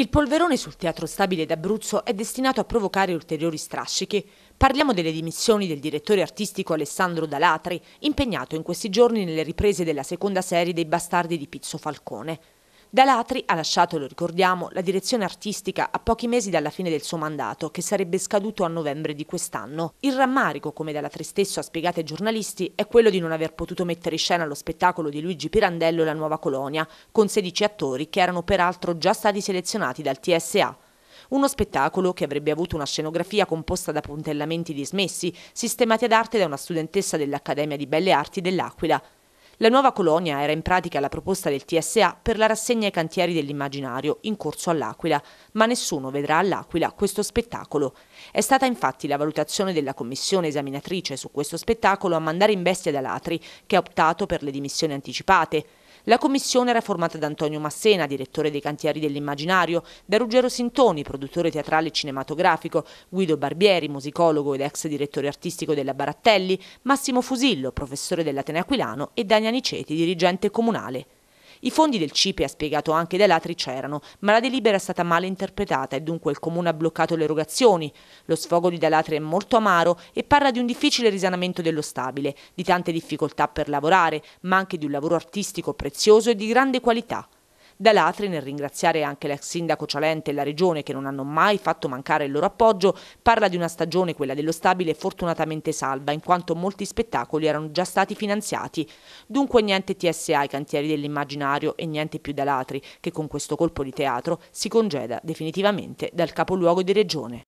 Il polverone sul teatro stabile d'Abruzzo è destinato a provocare ulteriori strascichi. Parliamo delle dimissioni del direttore artistico Alessandro Dalatri, impegnato in questi giorni nelle riprese della seconda serie dei Bastardi di Pizzo Falcone. Dalatri ha lasciato, lo ricordiamo, la direzione artistica a pochi mesi dalla fine del suo mandato, che sarebbe scaduto a novembre di quest'anno. Il rammarico, come Dalatri stesso ha spiegato ai giornalisti, è quello di non aver potuto mettere in scena lo spettacolo di Luigi Pirandello La Nuova Colonia, con 16 attori che erano peraltro già stati selezionati dal TSA. Uno spettacolo che avrebbe avuto una scenografia composta da puntellamenti dismessi, sistemati ad arte da una studentessa dell'Accademia di Belle Arti dell'Aquila. La nuova colonia era in pratica la proposta del TSA per la rassegna ai cantieri dell'immaginario in corso all'Aquila, ma nessuno vedrà all'Aquila questo spettacolo. È stata infatti la valutazione della commissione esaminatrice su questo spettacolo a mandare in bestia da Latri, che ha optato per le dimissioni anticipate. La commissione era formata da Antonio Massena, direttore dei cantieri dell'immaginario, da Ruggero Sintoni, produttore teatrale e cinematografico, Guido Barbieri, musicologo ed ex direttore artistico della Barattelli, Massimo Fusillo, professore dell'Ateneo Aquilano e Dania Niceti, dirigente comunale. I fondi del CIPE, ha spiegato anche Delatri, c'erano, ma la delibera è stata male interpretata e dunque il Comune ha bloccato le erogazioni. Lo sfogo di Delatri è molto amaro e parla di un difficile risanamento dello stabile, di tante difficoltà per lavorare, ma anche di un lavoro artistico prezioso e di grande qualità. Dall'altro nel ringraziare anche l'ex sindaco Cialente e la regione che non hanno mai fatto mancare il loro appoggio, parla di una stagione, quella dello stabile, fortunatamente salva, in quanto molti spettacoli erano già stati finanziati. Dunque niente TSA ai cantieri dell'immaginario e niente più da Latri, che con questo colpo di teatro si congeda definitivamente dal capoluogo di regione.